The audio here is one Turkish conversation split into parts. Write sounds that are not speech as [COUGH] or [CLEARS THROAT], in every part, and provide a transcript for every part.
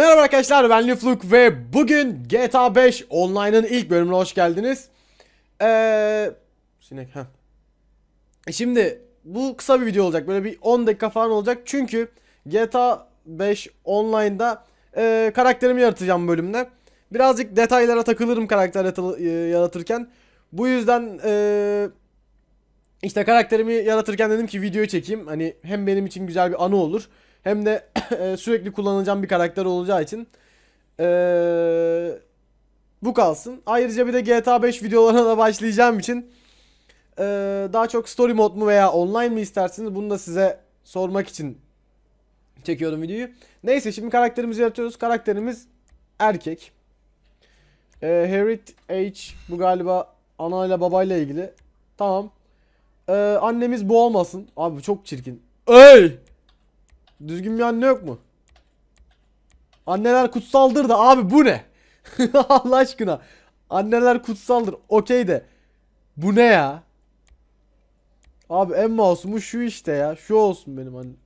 Merhaba arkadaşlar ben Lifluk ve bugün GTA 5 Online'ın ilk bölümüne hoş geldiniz. Ee, sinek ha. E şimdi bu kısa bir video olacak böyle bir 10 dakika falan olacak çünkü GTA 5 Online'da e, karakterimi yaratacağım bölümde. Birazcık detaylara takılırım karakter e, yaratırken. Bu yüzden e, işte karakterimi yaratırken dedim ki video çekeyim. Hani hem benim için güzel bir anı olur. Hem de [CLEARS THROAT] e, sürekli kullanacağım bir karakter olacağı için ee, bu kalsın. Ayrıca bir de GTA 5 videolarına da başlayacağım için ee, daha çok story mod mu veya online mi istersiniz bunu da size sormak için çekiyorum videoyu. Neyse şimdi karakterimizi yaratıyoruz. Karakterimiz erkek. Ee, H bu galiba ana babayla ilgili. Tamam. Ee, annemiz bu olmasın. Abi çok çirkin. Ey! Düzgün bir anne yok mu? Anneler kutsaldır da abi bu ne? [LAUGHS] Allah aşkına. Anneler kutsaldır. Okey de. Bu ne ya? Abi en masumu şu işte ya. Şu olsun benim annem.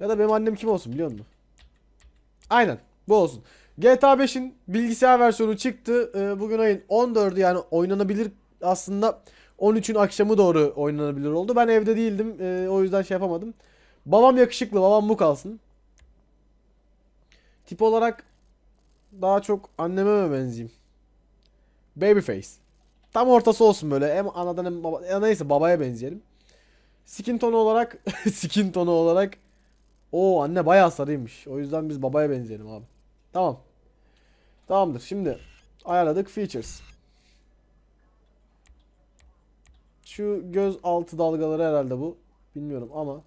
Ya da benim annem kim olsun biliyor musun? Aynen. Bu olsun. GTA 5'in bilgisayar versiyonu çıktı. Ee, bugün ayın 14'ü yani oynanabilir aslında 13'ün akşamı doğru oynanabilir oldu. Ben evde değildim. Ee, o yüzden şey yapamadım. Babam yakışıklı. Babam bu kalsın. Tip olarak daha çok anneme mi benzeyeyim? Babyface. Tam ortası olsun böyle. Hem anadan hem baba. Ya neyse babaya benzeyelim. Skin tonu olarak [LAUGHS] skin tonu olarak o anne bayağı sarıymış. O yüzden biz babaya benzeyelim abi. Tamam. Tamamdır. Şimdi ayarladık features. Şu göz altı dalgaları herhalde bu. Bilmiyorum ama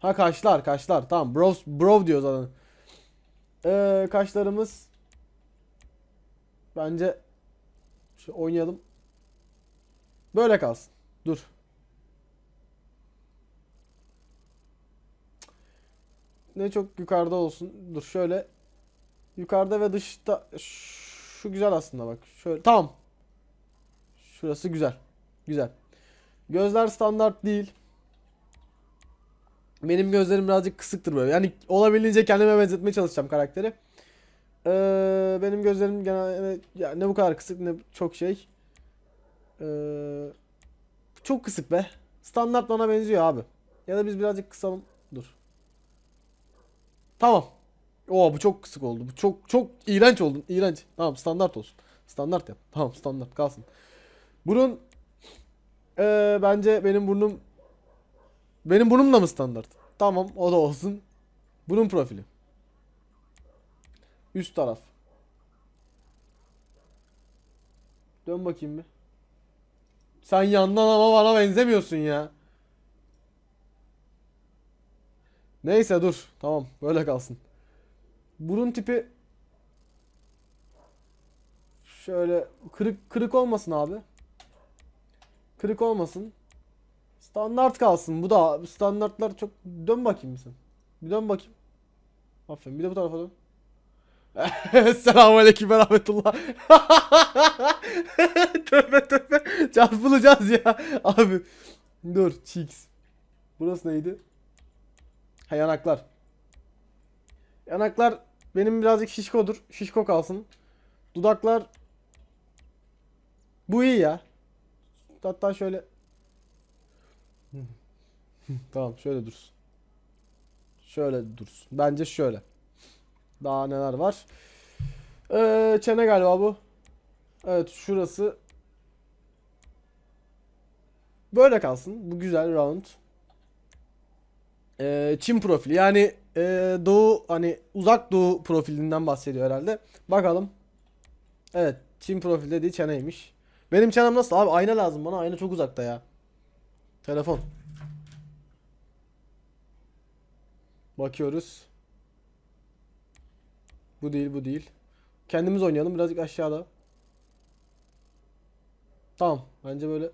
Ha kaşlar kaşlar. Tamam bro, bro diyor zaten. Ee, kaşlarımız bence şey oynayalım. Böyle kalsın. Dur. Ne çok yukarıda olsun. Dur şöyle. Yukarıda ve dışta şu güzel aslında bak. Şöyle tamam. Şurası güzel. Güzel. Gözler standart değil. Benim gözlerim birazcık kısıktır böyle. Yani olabildiğince kendime benzetmeye çalışacağım karakteri. Ee, benim gözlerim genelde ya ne bu kadar kısık ne çok şey. Ee, çok kısık be. Standart bana benziyor abi. Ya da biz birazcık kısalım. Dur. Tamam. Oo bu çok kısık oldu. Bu çok çok iğrenç oldu İğrenç. Tamam standart olsun. Standart yap. Tamam standart kalsın. Burun ee, bence benim burnum benim bunun da mı standart? Tamam o da olsun. Bunun profili. Üst taraf. Dön bakayım bir. Sen yandan ama bana benzemiyorsun ya. Neyse dur. Tamam böyle kalsın. Burun tipi şöyle kırık kırık olmasın abi. Kırık olmasın. Standart kalsın bu da standartlar çok dön bakayım sen. Bir dön bakayım. Aferin bir de bu tarafa dön. [LAUGHS] Selamünaleyküm ve rahmetullah. [LAUGHS] tövbe tövbe. Çarpılacağız ya. Abi. Dur. Cheeks. Burası neydi? Ha yanaklar. Yanaklar benim birazcık şişkodur. Şişko kalsın. Dudaklar. Bu iyi ya. Hatta şöyle [LAUGHS] tamam şöyle dursun. Şöyle dursun. Bence şöyle. Daha neler var? Ee, çene galiba bu. Evet şurası. Böyle kalsın. Bu güzel round. Ee, Çin profili. Yani e, doğu hani uzak doğu profilinden bahsediyor herhalde. Bakalım. Evet. Çin profili dediği çeneymiş. Benim çenem nasıl abi? Ayna lazım bana. Ayna çok uzakta ya. Telefon. Bakıyoruz. Bu değil bu değil. Kendimiz oynayalım birazcık aşağıda. Tamam. Bence böyle.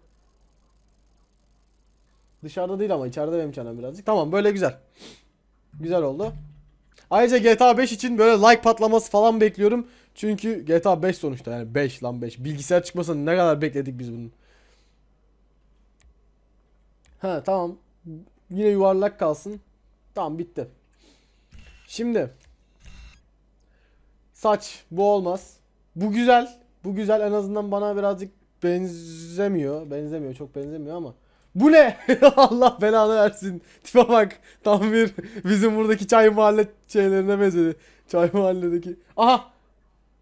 Dışarıda değil ama içeride benim çanem birazcık. Tamam böyle güzel. Güzel oldu. Ayrıca GTA 5 için böyle like patlaması falan bekliyorum. Çünkü GTA 5 sonuçta yani 5 lan 5. Bilgisayar çıkmasını ne kadar bekledik biz bunun. Ha tamam. Yine yuvarlak kalsın. Tamam bitti. Şimdi saç bu olmaz. Bu güzel. Bu güzel en azından bana birazcık benzemiyor. Benzemiyor çok benzemiyor ama. Bu ne? [LAUGHS] Allah belanı versin. Tipe bak. Tam bir bizim buradaki çay mahalle şeylerine benzedi. Çay mahalledeki. Aha.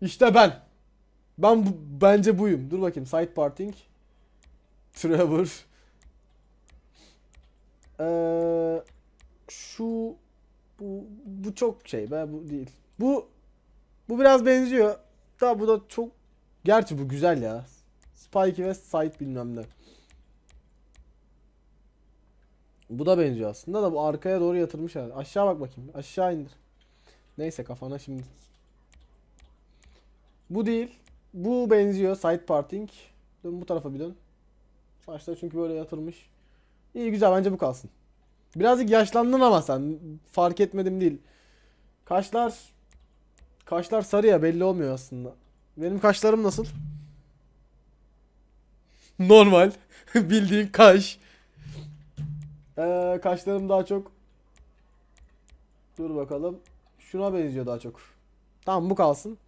İşte ben. Ben bu, bence buyum. Dur bakayım. Side parting. Trevor. Ee, şu bu, bu çok şey be bu değil. Bu bu biraz benziyor. Daha bu da çok gerçi bu güzel ya. Spike ve Sight bilmem ne. Bu da benziyor aslında da bu arkaya doğru yatırmış herhalde. Aşağı bak bakayım. Aşağı indir. Neyse kafana şimdi. Bu değil. Bu benziyor. Side parting. Dön bu tarafa bir dön. Saçlar çünkü böyle yatırmış. İyi güzel bence bu kalsın. Birazcık yaşlandın ama sen. Fark etmedim değil. Kaşlar... Kaşlar sarı ya belli olmuyor aslında. Benim kaşlarım nasıl? Normal. [LAUGHS] Bildiğin kaş. Ee, kaşlarım daha çok... Dur bakalım. Şuna benziyor daha çok. Tamam bu kalsın.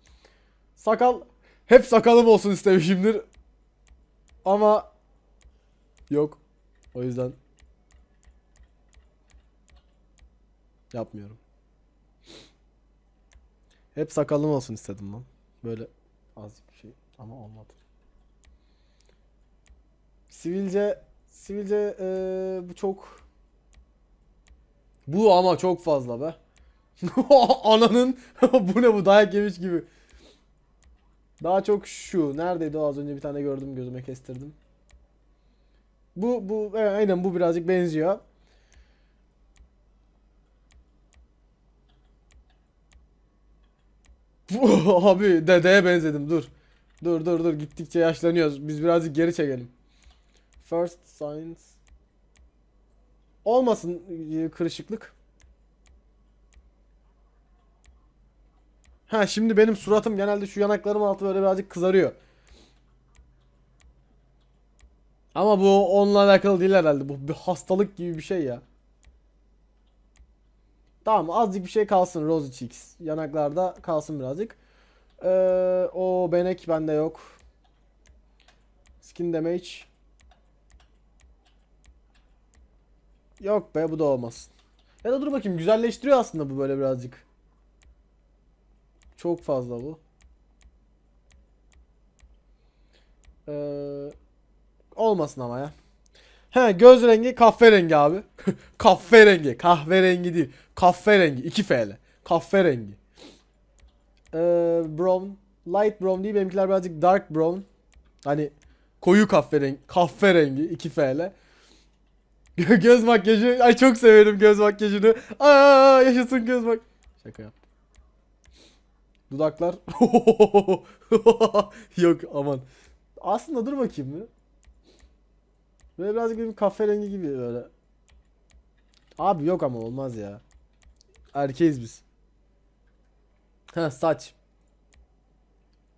Sakal. Hep sakalım olsun istemişimdir. Ama... Yok. O yüzden Yapmıyorum. Hep sakalım olsun istedim lan. Böyle azıcık bir şey ama olmadı. Sivilce sivilce ee, bu çok bu ama çok fazla be. [LAUGHS] Ananın [LAUGHS] bu ne bu dayak yemiş gibi. Daha çok şu. Neredeydi o az önce bir tane gördüm gözüme kestirdim. Bu bu e, aynen bu birazcık benziyor. [LAUGHS] Abi dedeye benzedim dur. Dur dur dur gittikçe yaşlanıyoruz. Biz birazcık geri çekelim. First signs. Olmasın e, kırışıklık. Ha şimdi benim suratım genelde şu yanaklarım altı böyle birazcık kızarıyor. Ama bu onunla alakalı değil herhalde. Bu bir hastalık gibi bir şey ya. Tamam mı? Azıcık bir şey kalsın Rosy Cheeks. Yanaklarda kalsın birazcık. Ee, o benek bende yok. Skin damage. Yok be bu da olmasın. Ya da dur bakayım güzelleştiriyor aslında bu böyle birazcık. Çok fazla bu. Ee, olmasın ama ya. He göz rengi kahverengi abi. [LAUGHS] kahverengi. Kahverengi değil. Kahverengi. 2 F'le. Kahverengi. Ee, brown. Light brown değil. Benimkiler birazcık dark brown. Hani koyu kahverengi. Kahverengi. 2 F'le. göz makyajı. Ay çok severim göz makyajını. Aa yaşasın göz bak. Şaka yaptım. Dudaklar. [LAUGHS] Yok aman. Aslında dur bakayım mı? Böyle birazcık bir kahverengi gibi böyle. Abi yok ama olmaz ya. Erkeğiz biz. Ha saç.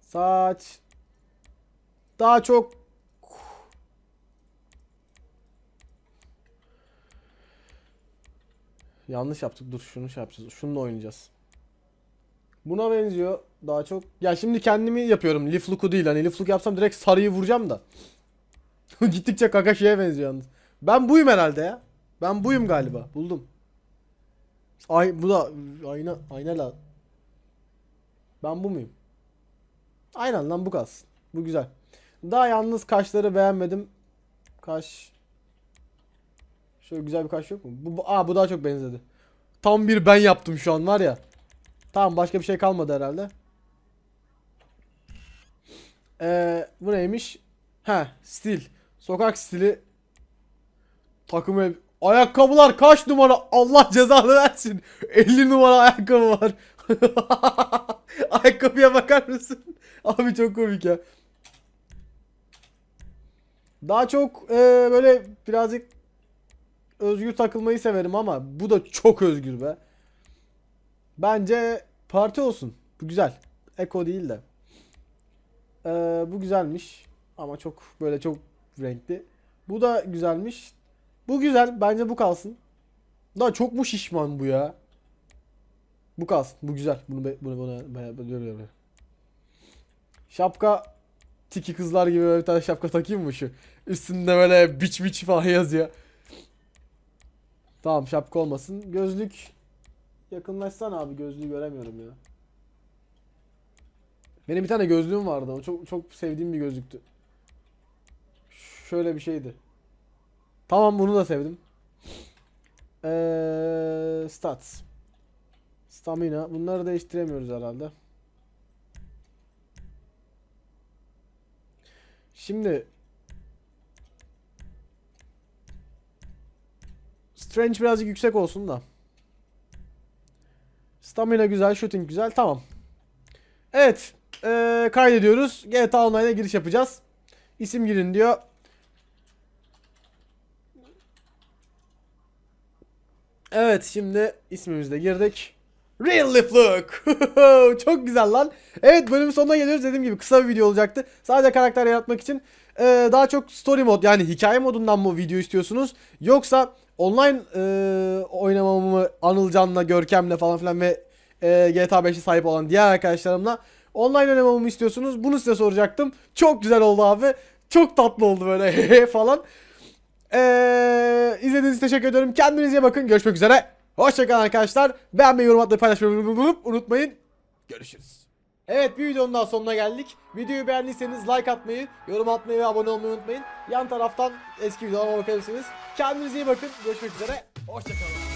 Saç. Daha çok Yanlış yaptık. Dur şunu şey yapacağız. Şununla oynayacağız. Buna benziyor daha çok. Ya şimdi kendimi yapıyorum. Lifluku değil. Hani lifluk yapsam direkt sarıyı vuracağım da. [LAUGHS] Gittikçe kaka şeye benziyor yalnız. Ben buyum herhalde ya. Ben buyum galiba. Buldum. Ay bu da ayna ayna lazım. Ben bu muyum? Aynen lan bu kalsın. Bu güzel. Daha yalnız kaşları beğenmedim. Kaş. Şöyle güzel bir kaş yok mu? Bu, bu, aa bu daha çok benzedi. Tam bir ben yaptım şu an var ya. Tamam başka bir şey kalmadı herhalde. Ee, bu neymiş? Ha stil. Sokak stili takım ev... Ayakkabılar kaç numara? Allah cezanı versin. 50 numara ayakkabı var. [LAUGHS] Ayakkabıya bakar mısın? [LAUGHS] Abi çok komik ya. Daha çok e, böyle birazcık özgür takılmayı severim ama bu da çok özgür be. Bence parti olsun. Bu güzel. Eko değil de. E, bu güzelmiş. Ama çok böyle çok renkli. Bu da güzelmiş. Bu güzel. Bence bu kalsın. Daha çok mu şişman bu ya? Bu kalsın. Bu güzel. Bunu be, bunu bana bayağı böyle Şapka tiki kızlar gibi böyle bir tane şapka takayım mı şu? Üstünde böyle biç biç falan yazıyor. Tamam şapka olmasın. Gözlük yakınlaşsan abi gözlüğü göremiyorum ya. Benim bir tane gözlüğüm vardı. O çok çok sevdiğim bir gözlüktü şöyle bir şeydi. Tamam bunu da sevdim. Ee, stats. Stamina. Bunları değiştiremiyoruz herhalde. Şimdi Strange birazcık yüksek olsun da. Stamina güzel, shooting güzel. Tamam. Evet. Ee, kaydediyoruz. GTA Online'a giriş yapacağız. İsim girin diyor. Evet şimdi ismimizde girdik. Real Life Look. [LAUGHS] Çok güzel lan. Evet bölümün sonuna geliyoruz. Dediğim gibi kısa bir video olacaktı. Sadece karakter yaratmak için e, daha çok story mod yani hikaye modundan mı video istiyorsunuz? Yoksa online e, oynamamı Can'la Görkem'le falan filan ve e, GTA 5'e sahip olan diğer arkadaşlarımla online oynamamı istiyorsunuz? Bunu size soracaktım. Çok güzel oldu abi. Çok tatlı oldu böyle [LAUGHS] falan. Ee, izlediğiniz için teşekkür ediyorum. Kendinize bakın. Görüşmek üzere. Hoşçakalın arkadaşlar. Beğenmeyi, yorum atmayı, paylaşmayı unutmayın. Görüşürüz. Evet bir videonun daha sonuna geldik. Videoyu beğendiyseniz like atmayı, yorum atmayı ve abone olmayı unutmayın. Yan taraftan eski videolarıma bakabilirsiniz. Kendinize iyi bakın. Görüşmek üzere. Hoşçakalın.